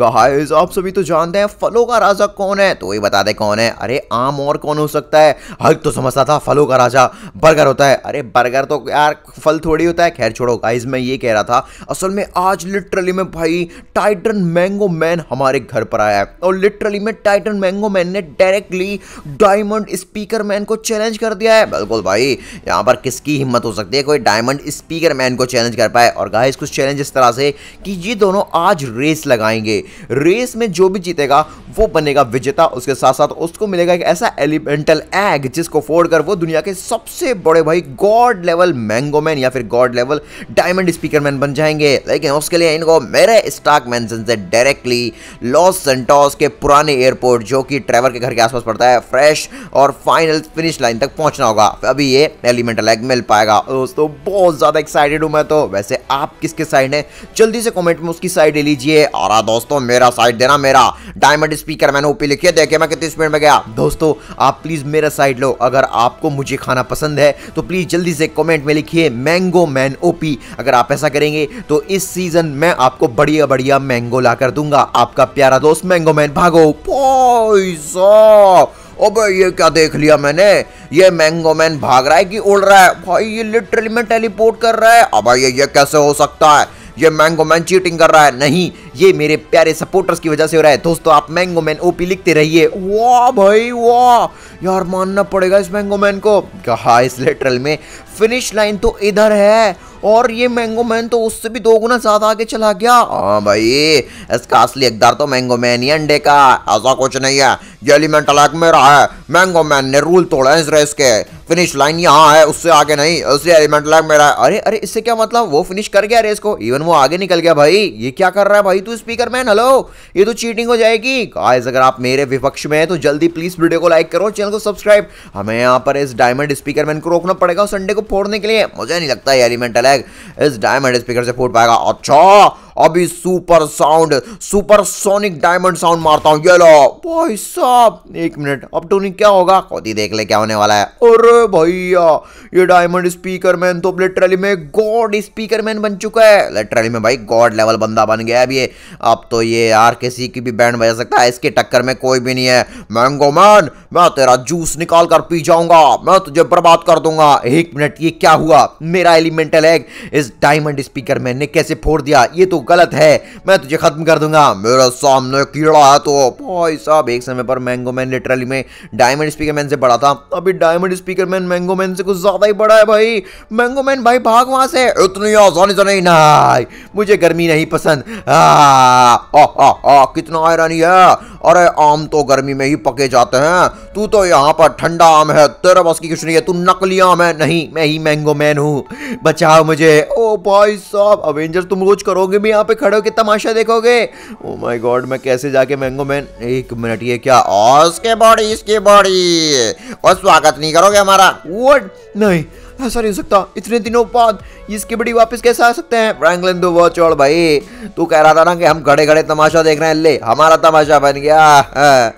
Guys आप सभी तो जानते हैं फलों का राजा कौन है तो वही बता दे कौन है अरे आम और कौन हो सकता है हल्क तो समझता था फलों का राजा बर्गर होता है अरे बर्गर तो यार फल थोड़ी होता है खैर छोड़ो गाइस मैं ये कह रहा था असल में आज लिटरली में भाई टाइटन मैंगो मैन हमारे घर पर आया है और लिटरली में टाइटन मैंगो मैन ने डायरेक्टली डायमंड स्पीकर मैन को चैलेंज कर दिया है बिल्कुल भाई यहाँ पर किसकी हिम्मत हो सकती है कोई डायमंड स्पीकर मैन को चैलेंज कर पाए और गाइस कुछ चैलेंज इस तरह से कि ये दोनों आज रेस लगाएंगे रेस में जो भी जीतेगा वो बनेगा विजेता उसके साथ साथ उसको मिलेगा एक ऐसा एलिमेंटल एग जिसको फोड़ कर वो दुनिया के सबसे बड़े भाई गॉड लेवल मैंगो मैन या फिर god level diamond speaker man बन जाएंगे लेकिन उसके लिए इनको मेरे स्टाक मैं डायरेक्टली लॉस सेंटोस के पुराने एयरपोर्ट जो कि ट्रेवर के घर के आसपास पड़ता है फ्रेश और फाइनल फिनिश लाइन तक पहुंचना होगा अभी ये एलिमेंटल एग मिल पाएगा दोस्तों बहुत ज़्यादा एक्साइटेड हूं मैं तो वैसे आप किसके साइड है जल्दी से कॉमेंट में उसकी साइड ले लीजिए और हाँ, दोस्तों मेरा साइड देना मेरा डायमंड स्पीकर मैंने ओपी लिखी है देखिए मैं कितनी स्पीड में गया दोस्तों आप प्लीज मेरा साइड लो अगर आपको मुझे खाना पसंद है तो प्लीज जल्दी से कमेंट में लिखिए मैंगो मैन ओपी अगर आप ऐसा करेंगे तो इस सीजन में आपको बढ़िया बढ़िया मैंगो ला कर दूंगा आपका प्यारा दोस्त मैंगो मैन भागो अबे ये क्या देख लिया मैंने ये मैंगो मैन भाग रहा है कि उड़ रहा है भाई ये लिटरली मैं टेलीपोर्ट कर रहा है अबे ये ये कैसे हो सकता है ये मैंगो मैन चीटिंग कर रहा है नहीं ये मेरे प्यारे सपोर्टर्स की वजह से हो रहा है दोस्तों आप मैंगो मैन ओपी लिखते रहिए वाह भाई वाह यार मानना पड़ेगा इस मैंगो मैन को कहा इस लेटरल में फिनिश लाइन तो इधर है और ये मैंगो मैन तो उससे भी दो गुना ज़्यादा आगे चला गया हाँ भाई इसका असली अकदार तो मैंगो मैन ही अंडे का ऐसा कुछ नहीं है ये अलग मेरा है मैंगो मैन ने रूल तोड़ा है इस रेस के फिनिश लाइन यहाँ है उससे आगे नहीं उससे एलिमेंट एक्ट मेरा है अरे अरे इससे क्या मतलब वो फिनिश कर गया रेस को इवन वो आगे निकल गया भाई ये क्या कर रहा है भाई तू स्पीकर मैन हेलो ये तो चीटिंग हो जाएगी गाइस अगर आप मेरे विपक्ष में हैं तो जल्दी प्लीज वीडियो को लाइक करो चैनल को सब्सक्राइब हमें यहाँ पर इस डायमंड स्पीकर मैन को रोकना पड़ेगा उस अंडे को फोड़ने के लिए मुझे नहीं लगता एलिमेंट अलग बैग इस डायमंड स्पीकर से फूट पाएगा अच्छा अभी super sound super sonic diamond sound मारता हूँ ये लो भाई साहब एक मिनट अब टोनी क्या होगा खुद ही देख ले क्या होने वाला है अरे भैया ये डायमंड स्पीकर मैन तो लिटरली में गॉड स्पीकर मैन बन चुका है लिटरली में भाई गॉड लेवल बंदा बन गया अब ये अब तो ये यार किसी की भी बैंड बजा सकता है इसके टक्कर में कोई भी नहीं है मैंगो मैन मैं तेरा जूस निकाल कर पी जाऊंगा मैं तुझे बर्बाद कर दूंगा एक मिनट ये क्या हुआ मेरा एलिमेंटल एग इस डायमंड स्पीकर मैन ने कैसे फोड़ दिया ये तो गलत है मैं तुझे खत्म कर दूंगा मेरा सामने कीड़ा है तो भाई साहब एक समय पर मैंगो मैन लिटरली में डायमंड स्पीकर मैन से बड़ा था अभी diamond speaker man mango man से कुछ ज्यादा ही बड़ा है भाई मैंगो मैन भाई भाग वहां से इतनी आसानी से तो नहीं ना मुझे गर्मी नहीं पसंद आ, आ, आ, आ, कितना आयरानी है अरे आम तो गर्मी में ही पके जाते हैं तू तो यहाँ पर ठंडा आम है तेरा बस की कुछ नहीं है तू नकली आम है नहीं मैं ही मैंगो मैन हूँ बचाओ मुझे ओ भाई साहब अवेंजर तुम रोज करोगे भी यहाँ पे खड़े होकर तमाशा देखोगे ओ माय गॉड मैं कैसे जाके मैंगो मैन एक मिनट ये क्या और उसके बॉडी इसके बॉडी और स्वागत नहीं करोगे हमारा वो नहीं ऐसा हाँ, नहीं हो सकता इतने दिनों बाद ये स्किबडी वापस कैसे आ सकते हैं फ्रैंकलिन तो बहुत चौड़ भाई तू कह रहा था ना कि हम खड़े खड़े तमाशा देख रहे हैं ले हमारा तमाशा बन गया हाँ।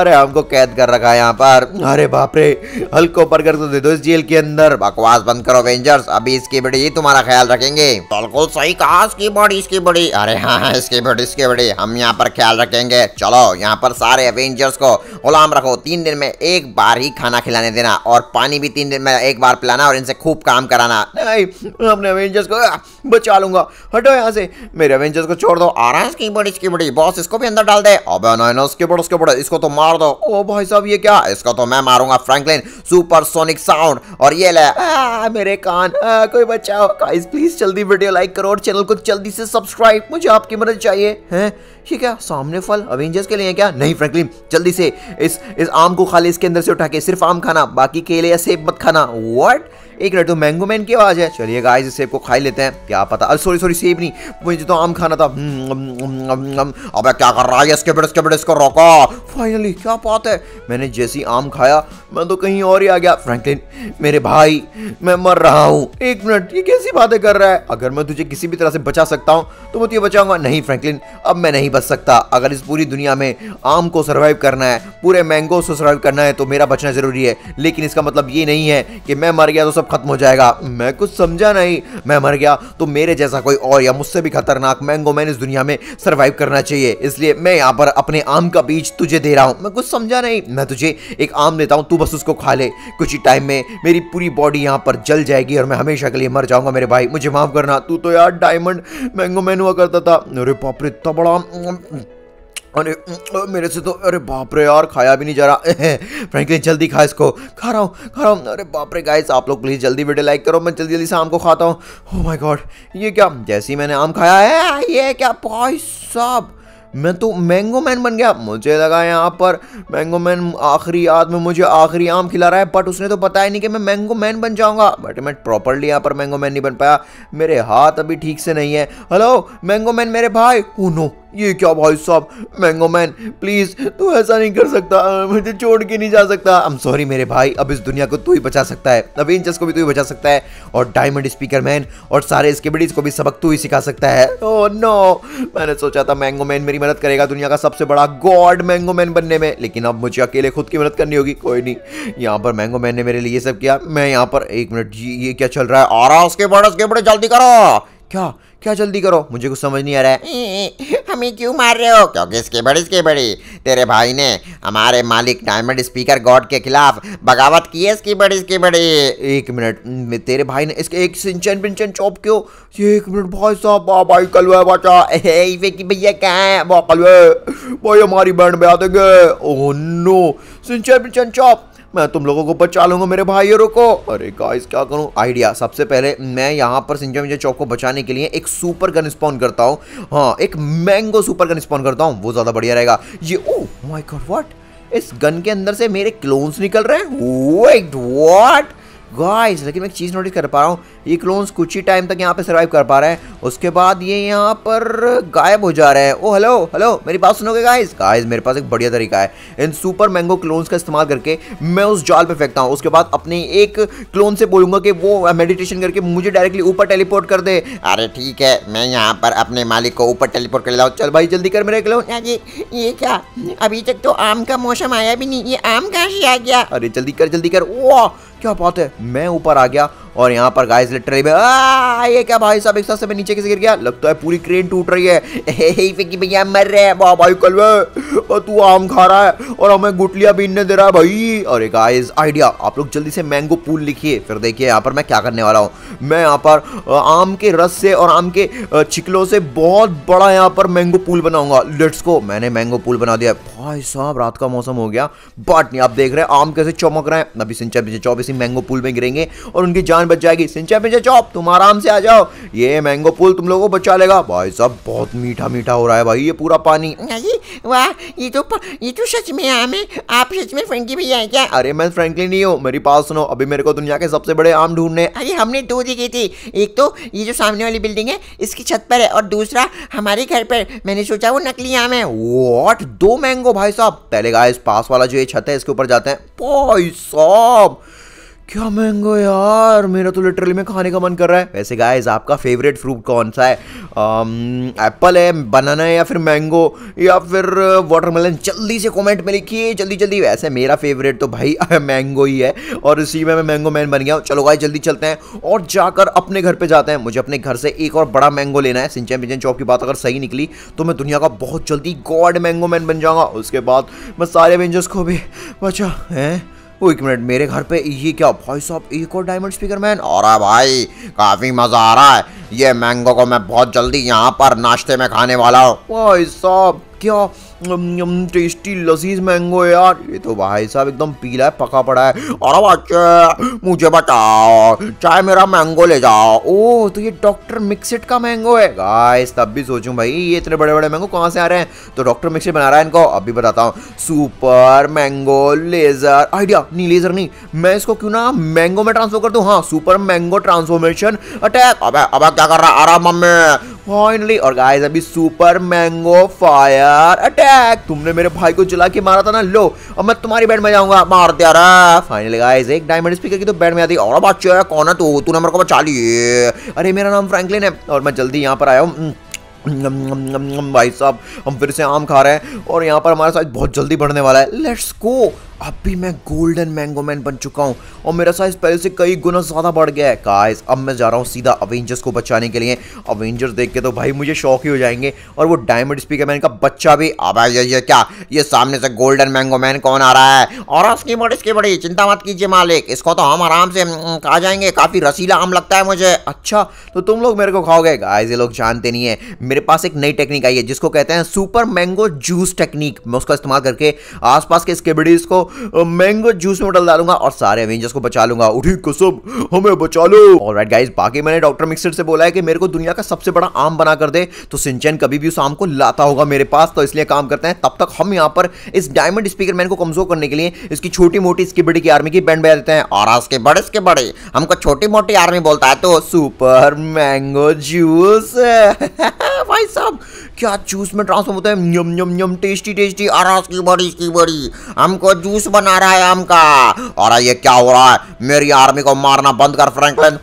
अरे हमको कैद कर रखा है यहाँ पर अरे बाप रे हल्को बर्गर तो दे दो इस जेल के अंदर बकवास बंद करो वेंजर्स अभी इसकी बड़ी ही तुम्हारा ख्याल रखेंगे बिल्कुल सही कहा इसकी बड़ी इसकी बड़ी अरे हाँ, हाँ इसकी बड़ी इसकी बड़ी हम यहाँ पर ख्याल रखेंगे चलो यहाँ पर सारे एवेंजर्स को गुलाम रखो तीन दिन में एक बार ही खाना खिलाने देना और पानी भी तीन दिन में एक बार पिलाना और इन से खूब काम कराना नहीं अपने अवेंजर्स को बचा लूंगा हटो यहाँ से मेरे अवेंजर्स को छोड़ दो आ रहा है इसकी बड़ी बॉस इसको भी अंदर डाल दे अब उसके बड़े उसके बड़े इसको तो मार दो ओ भाई साहब ये क्या इसको तो मैं मारूंगा फ्रेंकलिन सुपर सोनिक साउंड और ये ले मेरे कान कोई बचाओ प्लीज जल्दी वीडियो लाइक करो और चैनल को जल्दी से सब्सक्राइब मुझे आपकी मदद चाहिए हैं ये क्या सामने फल अवेंजर्स के लिए क्या नहीं फ्रैंकलिन जल्दी से इस इस आम को खाली इसके अंदर से उठा के सिर्फ आम खाना बाकी केले या सेब मत खाना व्हाट एक मिनट तो मैंगो मैन की आवाज़ है चलिए गाइस इस सेब को खा लेते हैं क्या पता अरे सॉरी सॉरी सेब नहीं मुझे तो आम खाना था हम्म, अब क्या कर रहा है इसके बड़े इसके बड़े इसको रोको फाइनली क्या बात है मैंने जैसी आम खाया मैं तो कहीं और ही आ गया फ्रैंकलिन मेरे भाई मैं मर रहा हूँ एक मिनट ये कैसी बातें कर रहा है अगर मैं तुझे किसी भी तरह से बचा सकता हूँ तो मैं तुझे बचाऊंगा नहीं फ्रैंकलिन अब मैं नहीं बच सकता अगर इस पूरी दुनिया में आम को सर्वाइव करना है पूरे मैंगो को सर्वाइव करना है तो मेरा बचना जरूरी है लेकिन इसका मतलब ये नहीं है कि मैं मर गया तो सब खत्म हो जाएगा मैं कुछ समझा नहीं मैं मर गया तो मेरे जैसा कोई और या मुझसे भी खतरनाक मैंगो मैन इस दुनिया में सर्वाइव करना चाहिए इसलिए मैं यहाँ पर अपने आम का बीज तुझे दे रहा हूँ मैं कुछ समझा नहीं मैं तुझे एक आम देता हूँ तू बस उसको खा ले कुछ ही टाइम में मेरी पूरी बॉडी यहाँ पर जल जाएगी और मैं हमेशा के लिए मर जाऊंगा मेरे भाई मुझे माफ करना तू तो यार डायमंड मैंगो मैन हुआ करता था अरे पापरे इतना बड़ा अरे मेरे से तो अरे बाप रे यार खाया भी नहीं जा रहा फ्रैंकलिन जल्दी खा इसको खा रहा हूँ खा रहा हूँ अरे बाप रे गाइस आप लोग प्लीज़ जल्दी वीडियो लाइक करो मैं जल्दी जल्दी से आम को खाता हूँ ओह माय गॉड ये क्या जैसे ही मैंने आम खाया है ये क्या भाई साहब मैं तो मैंगो मैन बन गया मुझे लगा यहाँ पर मैंगो मैन आखिरी याद में मुझे आखिरी आम खिला रहा है बट उसने तो पता ही नहीं कि मैं मैंगो मैन बन जाऊँगा बट मैं प्रॉपरली यहाँ पर मैंगो मैन नहीं बन पाया मेरे हाथ अभी ठीक से नहीं है हेलो मैंगो मैन मेरे भाई ओ oh नो ये क्या भाई साहब मैंगो मैन प्लीज तू ऐसा नहीं कर सकता मुझे छोड़ के नहीं जा सकता आई एम सॉरी मेरे भाई अब इस दुनिया को तू ही बचा सकता है अब इंचस को भी तू ही बचा सकता है और डायमंड स्पीकर मैन और सारे इसके स्केबिडीज को भी सबक तू ही सिखा सकता है ओ oh, नो no! मैंने सोचा था मैंगो मैन मेरी मदद करेगा दुनिया का सबसे बड़ा गॉड मैंगो मैन बनने में लेकिन अब मुझे अकेले खुद की मदद करनी होगी कोई नहीं यहाँ पर मैंगो मैन ने मेरे लिए सब किया मैं यहाँ पर एक मिनट ये क्या चल रहा है आ रहा उसके बड़े उसके बड़े जल्दी करो क्या क्या जल्दी करो मुझे कुछ समझ नहीं आ रहा है मम्मी क्यों मार रहे हो क्योंकि इसकी बड़ी इसकी बड़ी तेरे भाई ने हमारे मालिक डायमंड स्पीकर गॉड के खिलाफ बगावत की है इसकी बड़ी इसकी बड़ी एक मिनट तेरे भाई ने इसके एक सिंचन पिंचन चौप क्यों एक मिनट भाई साहब भाई कलवे बचा की भैया क्या है वाह कलवे भाई हमारी बैंड आ देंगे ओह नो सिंचन पिंचन चौप मैं तुम लोगों को बचा लूंगा मेरे भाई रुको अरे गाइस क्या करूं आइडिया सबसे पहले मैं यहां पर सिंजा मिंजा चौक को बचाने के लिए एक सुपर गन स्पॉन करता हूं हाँ एक मैंगो सुपर गन स्पॉन करता हूं वो ज़्यादा बढ़िया रहेगा ये ओ माय गॉड व्हाट इस गन के अंदर से मेरे क्लोन्स निकल रहे हैं वेट व्हाट गाइस लेकिन मैं एक चीज़ नोटिस कर पा रहा हूँ ये क्लोन्स कुछ ही टाइम तक यहाँ पे सर्वाइव कर पा रहे हैं उसके बाद ये यहाँ पर गायब हो जा रहे हैं ओ हेलो हेलो मेरी बात सुनोगे गाइस गाइस मेरे पास एक बढ़िया तरीका है इन सुपर मैंगो क्लोन्स का इस्तेमाल करके मैं उस जाल पर फेंकता हूँ उसके बाद अपने एक क्लोन से बोलूँगा कि वो मेडिटेशन करके मुझे डायरेक्टली ऊपर टेलीपोर्ट कर दे अरे ठीक है मैं यहाँ पर अपने मालिक को ऊपर टेलीपोर्ट कर लाऊ चल भाई जल्दी कर मेरे क्लोन ये ये क्या अभी तक तो आम का मौसम आया भी नहीं ये आम कहाँ से आ गया अरे जल्दी कर जल्दी कर वो क्या बात है मैं ऊपर आ गया और यहाँ पर गाइस लिटरली में ये क्या भाई साहब एक साथ से मैं नीचे कैसे गिर गया लगता है पूरी क्रेन टूट रही है फिकी भैया मर रहे हैं वाह भाई कल और तू आम खा रहा है और हमें गुटलियाँ बीनने दे रहा है भाई अरे गाइस आइडिया आप लोग जल्दी से मैंगो पूल लिखिए फिर देखिए यहाँ पर मैं क्या करने वाला हूँ मैं यहाँ पर आम के रस से और आम के छिकलों से बहुत बड़ा यहाँ पर मैंगो पूल बनाऊंगा लेट्स को मैंने मैंगो पूल बना दिया भाई साहब रात का मौसम हो गया बट नहीं आप देख रहे हैं आम कैसे चमक रहे हैं अभी सिंचा पिंचा चौप इसी मैंगो पुल में गिरेंगे और उनकी जान बच जाएगी सिंचा पिंचा चौप तुम आराम से आ जाओ ये मैंगो पुल तुम लोगों को बचा लेगा भाई साहब बहुत मीठा मीठा हो रहा है भाई ये पूरा पानी वाह ये तो ये तो सच में आम है आप सच में फ्रेंकली भैया है क्या अरे मैं फ्रेंकली नहीं हूँ मेरी पास सुनो अभी मेरे को दुनिया के सबसे बड़े आम ढूंढने अरे हमने दो देखे थे एक तो ये जो सामने वाली बिल्डिंग है इसकी छत पर है और दूसरा हमारे घर पर मैंने सोचा वो नकली आम है वॉट दो मैंगो देखो भाई साहब पहले गाइस पास वाला जो ये छत है इसके ऊपर जाते हैं भाई साहब क्या मैंगो यार मेरा तो लिटरली में खाने का मन कर रहा है वैसे गाइस आपका फेवरेट फ्रूट कौन सा है एप्पल um, है बनाना है या फिर मैंगो या फिर वाटरमेलन uh, जल्दी से कमेंट में लिखिए जल्दी जल्दी वैसे मेरा फेवरेट तो भाई मैंगो ही है और इसी में मैं मैंगो मैन बन गया हूँ चलो गाइस जल्दी चलते हैं और जाकर अपने घर पर जाते हैं मुझे अपने घर से एक और बड़ा मैंगो लेना है सिंचन पिंचन चौक की बात अगर सही निकली तो मैं दुनिया का बहुत जल्दी गॉड मैंगो मैन बन जाऊँगा उसके बाद मैं सारे एवेंजर्स को भी बचा है एक मिनट मेरे घर पे ये क्या भाई साहब एक और डायमंड स्पीकर मैन और भाई काफ़ी मज़ा आ रहा है ये मैंगो को मैं बहुत जल्दी यहाँ पर नाश्ते में खाने वाला हूँ भाई साहब क्या टेस्टी लजीज मैंगो यार ये तो भाई साहब एकदम पीला है पका पड़ा है अरे बच्चे मुझे बताओ चाहे मेरा मैंगो ले जाओ ओ तो ये डॉक्टर मिक्सिट का मैंगो है गाइस तब भी सोचूं भाई ये इतने बड़े बड़े मैंगो कहाँ से आ रहे हैं तो डॉक्टर मिक्सिट बना रहा है इनको अभी बताता हूँ सुपर मैंगो लेजर आइडिया नहीं लेजर नहीं मैं इसको क्यों ना मैंगो में ट्रांसफर कर दूँ हाँ सुपर मैंगो ट्रांसफॉर्मेशन अटैक अब अब क्या कर रहा है अरे मम्मी फाइनली और गाइस अभी सुपर मैंगो फायर अटैक तुमने मेरे भाई को जला के मारा था ना लो अब मैं तुम्हारी बैट में जाऊंगा मार दिया रहा फाइनली गाइस एक डायमंड स्पीकर की तो बैट में आती और है कौन है तू तू नंबर को बचा लिए अरे मेरा नाम फ्रैंकलिन है और मैं जल्दी यहाँ पर आया हूँ हम्म. भाई साहब हम फिर से आम खा रहे हैं और यहाँ पर हमारा साइज बहुत जल्दी बढ़ने वाला है लेट्स गो अब भी मैं गोल्डन मैंगो मैन बन चुका हूँ और मेरा साइज पहले से कई गुना ज़्यादा बढ़ गया है काइज अब मैं जा रहा हूँ सीधा अवेंजर्स को बचाने के लिए अवेंजर्स देख के तो भाई मुझे शौक ही हो जाएंगे और वो डायमंड स्पीकर मैन का बच्चा भी अब ये क्या ये सामने से गोल्डन मैंगो मैन कौन आ रहा है और उसकी बड़ी इसकी बड़ी चिंता मत कीजिए मालिक इसको तो हम आराम से हम्म, खा जाएंगे काफ़ी रसीला आम लगता है मुझे अच्छा तो तुम लोग मेरे को खाओगे गाइज ये लोग जानते नहीं है मेरे पास एक नई टेक्निक आई है जिसको कहते हैं सुपर मैंगो जूस टेक्निक मैं उसका इस्तेमाल करके आसपास के स्केबडीज को मैंगो जूस में डाल डालूंगा और सारे एवेंजर्स को बचा लूंगा उठी कसम हमें बचा लो ऑलराइट गाइस बाकी मैंने डॉक्टर मिक्सर से बोला है कि मेरे को दुनिया का सबसे बड़ा आम बना कर दे तो सिंचन कभी भी उस आम को लाता होगा मेरे पास तो इसलिए काम करते हैं तब तक हम यहाँ पर इस डायमंड स्पीकर मैन को कमजोर करने के लिए इसकी छोटी मोटी इसकी बड़ी की आर्मी की बैंड बजा देते हैं और इसके बड़े इसके बड़े हमको छोटी मोटी आर्मी बोलता है तो सुपर मैंगो जूस भाई साहब क्या जूस में ट्रांसफॉर्म होता है न्यम न्यम न्यम टेस्टी टेस्टी आरास की बड़ी की बड़ी हमको जूस बना रहा है आम का और ये क्या हो रहा है मेरी आर्मी को मारना बंद कर फ्रैंकलिन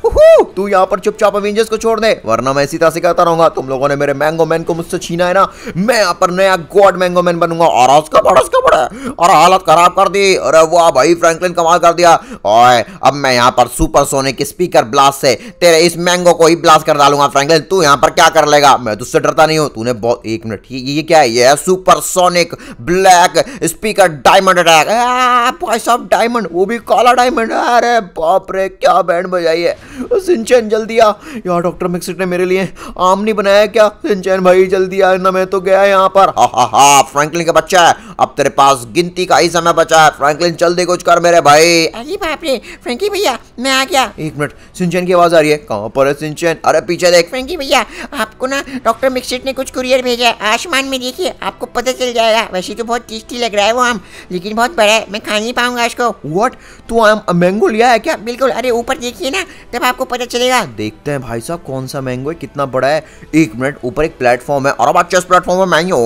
तू यहाँ पर चुपचाप अवेंजर्स को छोड़ दे वरना मैं इसी तरह से कहता रहूंगा तुम लोगों ने मेरे मैंगो मैन को मुझसे छीना है ना मैं यहाँ पर नया गॉड मैंगो मैन बनूंगा और उसका बड़ा उसका बड़ा और हालत खराब कर दी अरे वाह भाई फ्रैंकलिन कमाल कर दिया और अब मैं यहाँ पर सुपर सोने के स्पीकर ब्लास्ट से तेरे इस मैंगो को ही ब्लास्ट कर डालूंगा फ्रैंकलिन तू यहाँ पर क्या कर लेगा मैं तो मुझसे डरता नहीं हो तूने बहुत एक मिनट ये ये क्या है ये है super sonic black speaker diamond attack भाई साहब डायमंड वो भी काला डायमंड अरे बाप रे क्या बैंड बजाई है सिंचन जल्दी आ यार डॉक्टर मिक्सिट ने मेरे लिए आम नहीं बनाया क्या सिंचन भाई जल्दी आ ना मैं तो गया यहाँ पर हा हा हा फ्रैंकलिन का बच्चा है अब तेरे पास गिनती का ही समय बचा है फ्रैंकलिन जल्दी कुछ कर मेरे भाई अरे बाप रे फ्रैंकी भैया मैं आ गया एक मिनट सिंचन की आवाज आ रही है कहाँ पर है सिंचन अरे पीछे देख फ्रैंकी भैया आपको ना डॉक्टर डॉक्टर मिक्सिट ने कुछ कुरियर भेजा है आसमान में देखिए आपको पता चल जाएगा वैसे तो बहुत टेस्टी लग रहा है वो आम लेकिन बहुत बड़ा है मैं खा नहीं पाऊंगा इसको वॉट तो आम मैंगो लिया है क्या बिल्कुल अरे ऊपर देखिए ना तब आपको पता चलेगा देखते हैं भाई साहब कौन सा मैंगो है कितना बड़ा है एक मिनट ऊपर एक प्लेटफॉर्म है और अब अच्छा इस प्लेटफॉर्म में मैंगो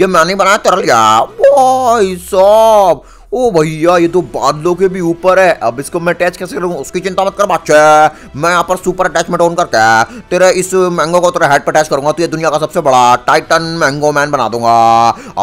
ये मैंने बनाया तरल गया भाई साहब ओ भैया ये तो बादलों के भी ऊपर है अब इसको मैं अटैच कैसे करूँ उसकी चिंता मत कर बादशाह मैं यहाँ पर सुपर अटैचमेंट ऑन करके तेरे इस मैंगो को तेरा हेड पर अटैच करूंगा तो ये दुनिया का सबसे बड़ा टाइटन मैंगो मैन बना दूंगा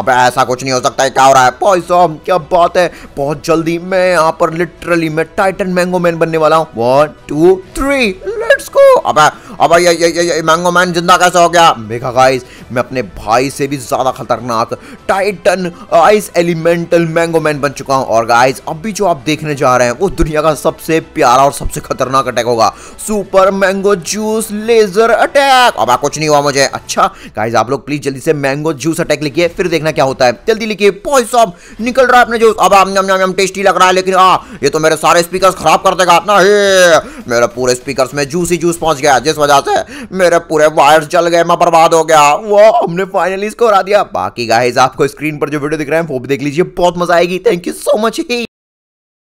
अब ऐसा कुछ नहीं हो सकता है क्या हो रहा है भाई साहब क्या बात है बहुत जल्दी मैं यहाँ पर लिटरली मैं टाइटन मैंगो मैन बनने वाला हूँ one two three let's go अब अब ये ये ये, ये मैंगो मैन जिंदा कैसे हो गया मेगा गाइस मैं अपने भाई से भी ज़्यादा खतरनाक Titan ice elemental mango man बन चुका हूं और गाइस अभी जो आप देखने जा रहे हैं वो दुनिया का सबसे प्यारा और सबसे खतरनाक अटैक होगा super mango juice laser attack अब कुछ नहीं हुआ मुझे अच्छा गाइस आप लोग प्लीज जल्दी से मैंगो जूस अटैक लिखिए फिर देखना क्या होता है जल्दी लिखिए भाई साहब निकल रहा है अपने जूस अब आम टेस्टी लग रहा है लेकिन आ, ये तो मेरे सारे स्पीकर खराब कर देगा अपना मेरे पूरे स्पीकर में जूस जूसी जूस पहुंच गया जिस वजह से मेरे पूरे वायर्स जल गए मैं बर्बाद हो गया वो हमने फाइनली इसको हरा दिया बाकी गाइज आपको स्क्रीन पर जो वीडियो दिख रहे हैं वो भी देख लीजिए बहुत मजा आएगी thank you so much he